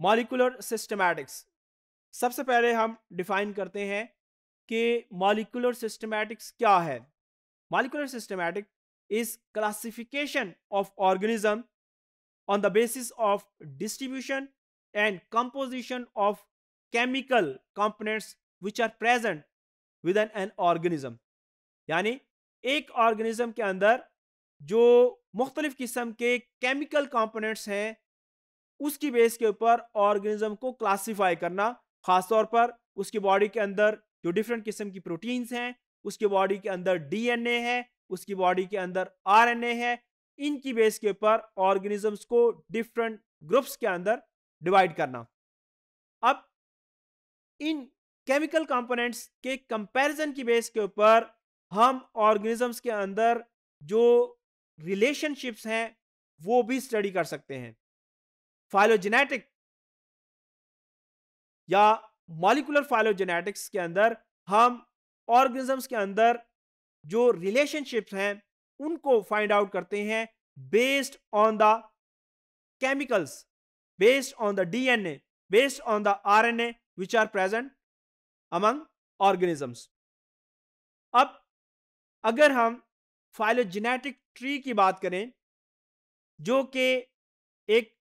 molecular systematics सबसे पहले हम डिफाइन करते हैं कि मॉलिकुलर सिस्टमैटिक्स क्या है molecular systematic is classification of organism on the basis of distribution and composition of chemical components which are present with an an organism यानी एक ऑर्गेनिज्म के अंदर जो मुख्तलिफ़ किस्म के केमिकल कंपोनेंट्स हैं उसकी बेस के ऊपर ऑर्गेनिज्म को क्लासिफाई करना खासतौर पर उसकी बॉडी के अंदर जो डिफरेंट किस्म की प्रोटीन्स हैं उसकी बॉडी के अंदर डीएनए है उसकी बॉडी के अंदर आरएनए है इनकी बेस के ऊपर ऑर्गेनिजम्स को डिफरेंट ग्रुप्स के अंदर डिवाइड करना अब इन केमिकल कंपोनेंट्स के कंपैरिजन की बेस के ऊपर हम ऑर्गेनिजम्स के अंदर जो रिलेशनशिप्स हैं वो भी स्टडी कर सकते हैं फाइलोजेनेटिक या मॉलिकुलर फाइलोजेनेटिक्स के अंदर हम ऑर्गेनिजम्स के अंदर जो रिलेशनशिप्स हैं उनको फाइंड आउट करते हैं based on the chemicals based on the DNA based on the RNA which are present among organisms अब अगर हम फाइलोजेनेटिक ट्री की बात करें जो कि एक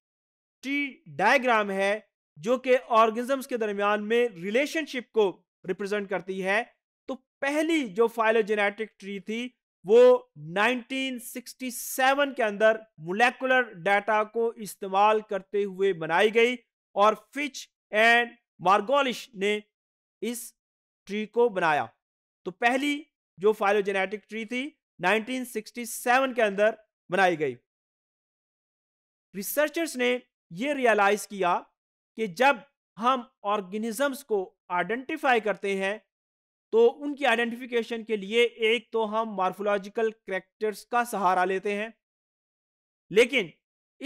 ट्री डायग्राम है जो कि ऑर्गेनिजम्स के दरमियान में रिलेशनशिप को रिप्रेजेंट करती है तो पहली जो फाइलोजेनेटिक ट्री थी वो 1967 के अंदर मोलेकुलर डाटा को इस्तेमाल करते हुए बनाई गई और फिच एंड मार्गोलिश ने इस ट्री को बनाया तो पहली जो फाइलोजेनेटिक ट्री थी 1967 के अंदर बनाई गई रिसर्चर्स ने ये रियलाइज़ किया कि जब हम ऑर्गेनिज़म्स को आइडेंटिफाई करते हैं तो उनकी आइडेंटिफिकेशन के लिए एक तो हम मार्फोलॉजिकल करेक्टर्स का सहारा लेते हैं लेकिन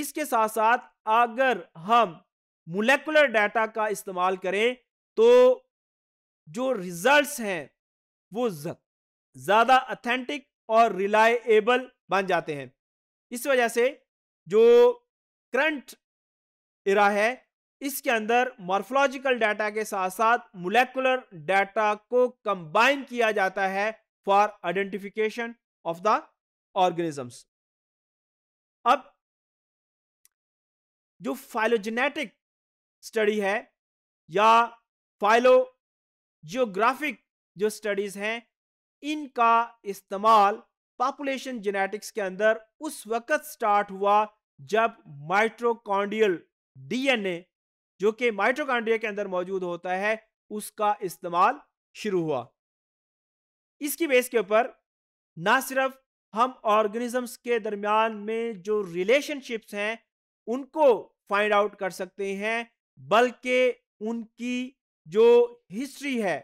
इसके साथ साथ अगर हम मोलेकुलर डाटा का इस्तेमाल करें तो जो रिजल्ट्स हैं वो ज़्यादा अथेंटिक और रिलायबल बन जाते हैं इस वजह से जो करंट इरा है इसके अंदर मॉर्फोलॉजिकल डाटा के साथ साथ मोलेकुलर डाटा को कंबाइन किया जाता है for identification of the organisms अब जो फाइलोजेनेटिक स्टडी है या फाइलो जियोग्राफिक जो स्टडीज हैं इनका इस्तेमाल पॉपुलेशन जेनेटिक्स के अंदर उस वक्त स्टार्ट हुआ जब माइट्रोकॉन्डियल डीएनए जो कि माइटोकांड्रिया के अंदर मौजूद होता है उसका इस्तेमाल शुरू हुआ इसकी बेस के ऊपर ना सिर्फ हम ऑर्गेनिजम्स के दरमियान में जो रिलेशनशिप्स हैं उनको फाइंड आउट कर सकते हैं बल्कि उनकी जो हिस्ट्री है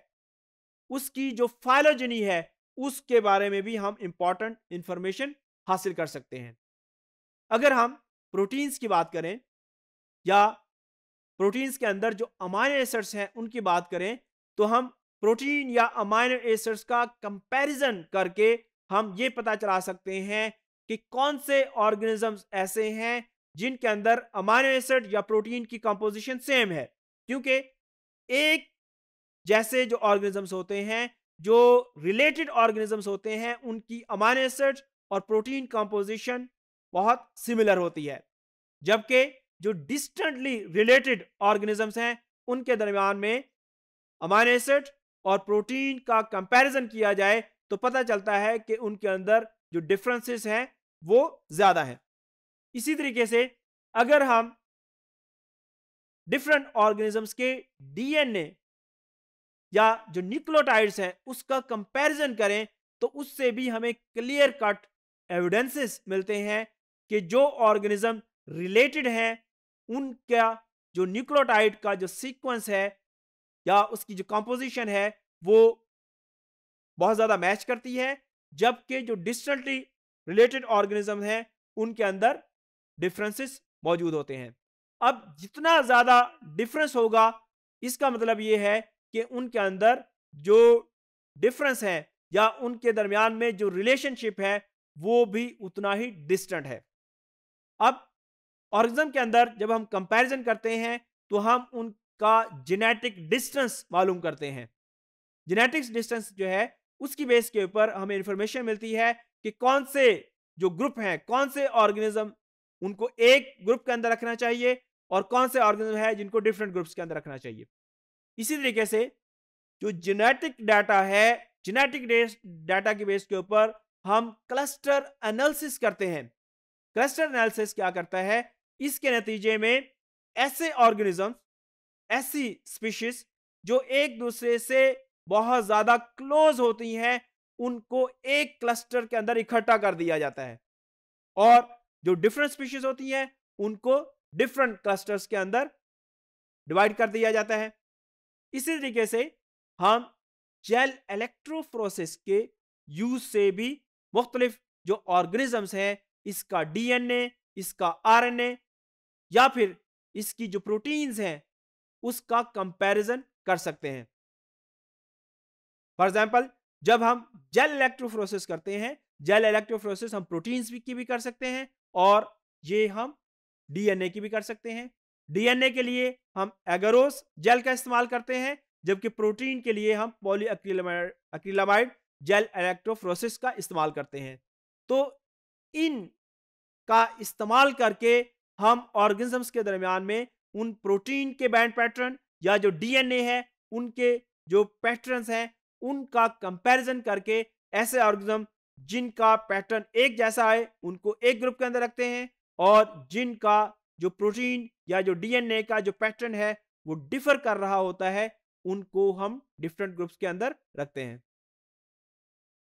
उसकी जो फाइलोजनी है उसके बारे में भी हम इम्पॉर्टेंट इंफॉर्मेशन हासिल कर सकते हैं अगर हम प्रोटीन्स की बात करें या प्रोटीन्स के अंदर जो अमाइनो एसिड्स हैं उनकी बात करें तो हम प्रोटीन या अमाइनो एसिड्स का कंपैरिजन करके हम ये पता चला सकते हैं कि कौन से ऑर्गेनिजम्स ऐसे हैं जिनके अंदर अमाइनो एसिड या प्रोटीन की कंपोजिशन सेम है क्योंकि एक जैसे जो ऑर्गेनिजम्स होते हैं जो रिलेटेड ऑर्गेनिजम्स होते हैं उनकी अमाइनो एसिड और प्रोटीन कंपोजिशन बहुत सिमिलर होती है जबकि जो डिस्टेंटली रिलेटेड ऑर्गेनिजम्स हैं उनके दरमियान में अमाइन एसिड और प्रोटीन का कंपैरिजन किया जाए तो पता चलता है कि उनके अंदर जो डिफरेंसेस हैं वो ज़्यादा है इसी तरीके से अगर हम डिफरेंट ऑर्गेनिजम्स के डीएनए या जो न्यूक्लियोटाइड्स हैं उसका कंपैरिजन करें तो उससे भी हमें क्लियर कट एविडेंसेस मिलते हैं कि जो ऑर्गेनिज्म रिलेटेड हैं उनका जो न्यूक्लियोटाइड का जो सीक्वेंस है या उसकी जो कंपोजिशन है वो बहुत ज़्यादा मैच करती है जबकि जो डिस्टल्टी रिलेटेड ऑर्गेनिज्म हैं उनके अंदर डिफरेंसेस मौजूद होते हैं अब जितना ज़्यादा डिफरेंस होगा इसका मतलब ये है कि उनके अंदर जो डिफरेंस है या उनके दरमियान में जो रिलेशनशिप है वो भी उतना ही डिस्टेंट है अब ऑर्गेनिज्म के अंदर जब हम कंपैरिजन करते हैं तो हम उनका जेनेटिक डिस्टेंस मालूम करते हैं जेनेटिक्स डिस्टेंस जो है उसकी बेस के ऊपर हमें इंफॉर्मेशन मिलती है कि कौन से जो ग्रुप हैं कौन से ऑर्गेनिज्म उनको एक ग्रुप के अंदर रखना चाहिए और कौन से ऑर्गेनिज्म है जिनको डिफरेंट ग्रुप्स के अंदर रखना चाहिए इसी तरीके से जो जेनेटिक डाटा है जेनेटिक डाटा के बेस के ऊपर हम क्लस्टर एनालिसिस करते हैं क्लस्टर एनालिसिस क्या करता है इसके नतीजे में ऐसे ऑर्गेनिज्म ऐसी स्पीशीज जो एक दूसरे से बहुत ज़्यादा क्लोज होती हैं उनको एक क्लस्टर के अंदर इकट्ठा कर दिया जाता है और जो डिफरेंट स्पीशीज होती हैं उनको डिफरेंट क्लस्टर्स के अंदर डिवाइड कर दिया जाता है इसी तरीके से हम जेल इलेक्ट्रोफ्रोसेस के यूज से भी मुख्तलिफ जो ऑर्गेनिजम्स हैं इसका डीएनए इसका आरएनए या फिर इसकी जो प्रोटीन्स हैं उसका कंपैरिजन कर सकते हैं फॉर एग्जाम्पल जब हम जेल इलेक्ट्रोफ्रोसिस करते हैं जेल इलेक्ट्रोफ्रोसिस हम प्रोटीन्स की भी कर सकते हैं और ये हम डीएनए की भी कर सकते हैं डीएनए के लिए हम एगरोस जेल का इस्तेमाल करते हैं जबकि प्रोटीन के लिए हम पोली अक्रिलाइड जेल इलेक्ट्रोफ्रोसिस का इस्तेमाल करते हैं तो इन का इस्तेमाल करके हम ऑर्गेनिजम्स के दरमियान में उन प्रोटीन के बैंड पैटर्न या जो डीएनए है उनके जो पैटर्न्स हैं उनका कंपैरिजन करके ऐसे ऑर्गेनिज्म जिनका पैटर्न एक जैसा है उनको एक ग्रुप के अंदर रखते हैं और जिनका जो प्रोटीन या जो डीएनए का जो पैटर्न है वो डिफर कर रहा होता है उनको हम डिफरेंट ग्रुप्स के अंदर रखते हैं